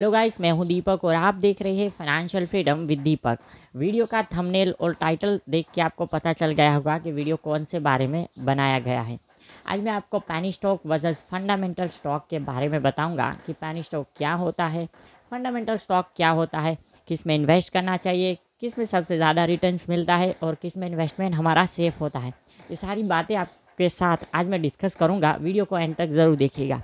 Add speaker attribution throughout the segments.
Speaker 1: तो गाइस मैं हूं दीपक और आप देख रहे हैं financial freedom with Deepak video का थंबनेल और टाइटल देख के आपको पता चल गया होगा कि वीडियो कौन से बारे में बनाया गया है आज मैं आपको पैनी स्टॉक वर्सेस फंडामेंटल स्टॉक के बारे में बताऊंगा कि पैनी स्टॉक क्या होता है फंडामेंटल स्टॉक क्या होता है किस में इन्वेस्ट करना चाहिए किस में सबसे ज़्यादा रिटर्न मिलता है और किस में इन्वेस्टमेंट हमारा सेफ होता है ये सारी बातें आपके साथ आज मैं डिस्कस करूँगा वीडियो को एंड तक ज़रूर देखिएगा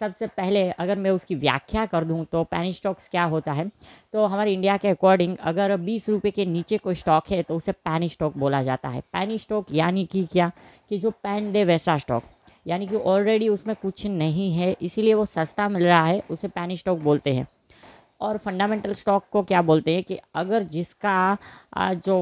Speaker 1: सबसे पहले अगर मैं उसकी व्याख्या कर दूँ तो पैनी स्टॉक्स क्या होता है तो हमारे इंडिया के अकॉर्डिंग अगर बीस रुपये के नीचे कोई स्टॉक है तो उसे पैनी स्टॉक बोला जाता है पैनी स्टॉक यानी कि क्या कि जो पैन दे वैसा स्टॉक यानी कि ऑलरेडी उसमें कुछ नहीं है इसीलिए वो सस्ता मिल रहा है उसे पैनी स्टॉक बोलते हैं और फंडामेंटल स्टॉक को क्या बोलते हैं कि अगर जिसका जो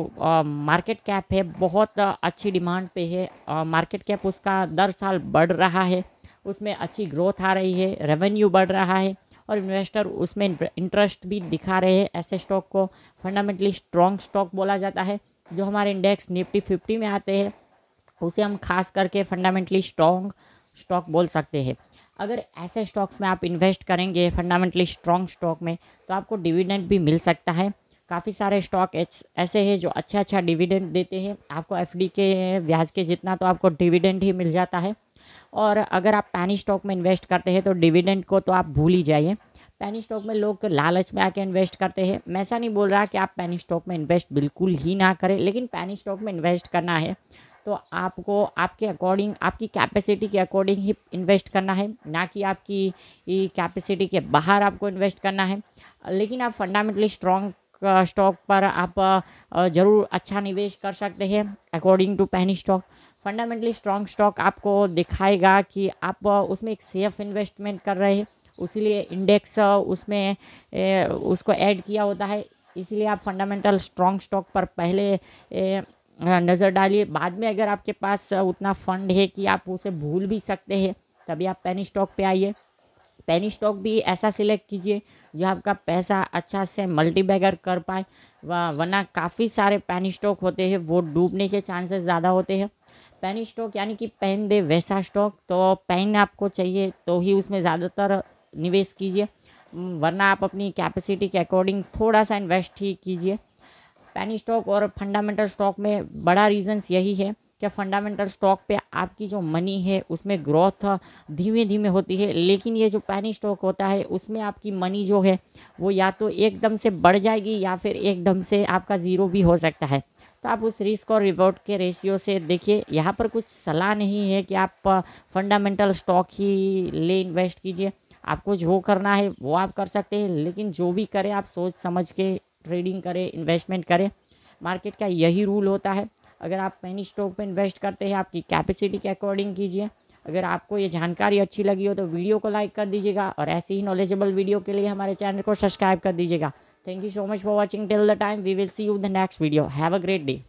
Speaker 1: मार्केट कैप है बहुत अच्छी डिमांड पे है मार्केट कैप उसका दर साल बढ़ रहा है उसमें अच्छी ग्रोथ आ रही है रेवेन्यू बढ़ रहा है और इन्वेस्टर उसमें इंटरेस्ट भी दिखा रहे हैं ऐसे स्टॉक को फंडामेंटली स्ट्रॉन्ग स्टॉक बोला जाता है जो हमारे इंडेक्स निफ्टी फिफ्टी में आते हैं उसे हम खास करके फंडामेंटली स्ट्रॉन्ग स्टॉक बोल सकते हैं अगर ऐसे स्टॉक्स में आप इन्वेस्ट करेंगे फंडामेंटली स्ट्रॉन्ग स्टॉक में तो आपको डिविडेंड भी मिल सकता है काफ़ी सारे स्टॉक ऐसे हैं जो अच्छा अच्छा डिविडेंड देते हैं आपको एफ के ब्याज के जितना तो आपको डिविडेंड ही मिल जाता है और अगर आप पैनी स्टॉक में इन्वेस्ट करते हैं तो डिविडेंड को तो आप भूल ही जाइए पैनी स्टॉक में लोग लालच में आके इन्वेस्ट करते हैं मैं ऐसा नहीं बोल रहा कि आप पैनी स्टॉक में इन्वेस्ट बिल्कुल ही ना करें लेकिन पैनी स्टॉक में इन्वेस्ट करना है तो आपको आपके अकॉर्डिंग आपकी कैपेसिटी के अकॉर्डिंग ही इन्वेस्ट करना है ना कि आपकी कैपेसिटी के बाहर आपको इन्वेस्ट करना है लेकिन आप फंडामेंटली स्ट्रॉन्ग स्टॉक पर आप ज़रूर अच्छा निवेश कर सकते हैं according to penny stock fundamentally strong stock आपको दिखाएगा कि आप उसमें एक सेफ इन्वेस्टमेंट कर रहे हैं उसीलिए इंडेक्स उसमें ए, उसको ऐड किया होता है इसीलिए आप फंडामेंटल स्ट्रॉन्ग स्टॉक पर पहले ए, नज़र डालिए बाद में अगर आपके पास उतना फंड है कि आप उसे भूल भी सकते हैं तभी आप पैनी स्टॉक पे आइए पेनी स्टॉक भी ऐसा सिलेक्ट कीजिए जो आपका पैसा अच्छा से मल्टी बैगर कर पाए वरना काफ़ी सारे पैनी स्टॉक होते हैं वो डूबने के चांसेस ज़्यादा होते हैं पैनी स्टॉक यानी कि पेन दे वैसा स्टॉक तो पेन आपको चाहिए तो ही उसमें ज़्यादातर निवेश कीजिए वरना आप अपनी कैपेसिटी के अकॉर्डिंग थोड़ा सा इन्वेस्ट ही कीजिए पैनी स्टॉक और फंडामेंटल स्टॉक में बड़ा रीजन्स यही है क्या फंडामेंटल स्टॉक पे आपकी जो मनी है उसमें ग्रोथ धीमे धीमे होती है लेकिन ये जो पैनी स्टॉक होता है उसमें आपकी मनी जो है वो या तो एकदम से बढ़ जाएगी या फिर एकदम से आपका ज़ीरो भी हो सकता है तो आप उस रिस्क और रिवॉर्ड के रेशियो से देखिए यहाँ पर कुछ सलाह नहीं है कि आप फंडामेंटल स्टॉक ही ले इन्वेस्ट कीजिए आपको जो करना है वो आप कर सकते हैं लेकिन जो भी करें आप सोच समझ के ट्रेडिंग करें इन्वेस्टमेंट करें मार्केट का यही रूल होता है अगर आप पेनी स्टॉक पर इन्वेस्ट करते हैं आपकी कैपेसिटी के अकॉर्डिंग कीजिए अगर आपको ये जानकारी अच्छी लगी हो तो वीडियो को लाइक कर दीजिएगा और ऐसी ही नॉलेजेबल वीडियो के लिए हमारे चैनल को सब्सक्राइब कर दीजिएगा thank you so much for watching till the time we will see you the next video have a great day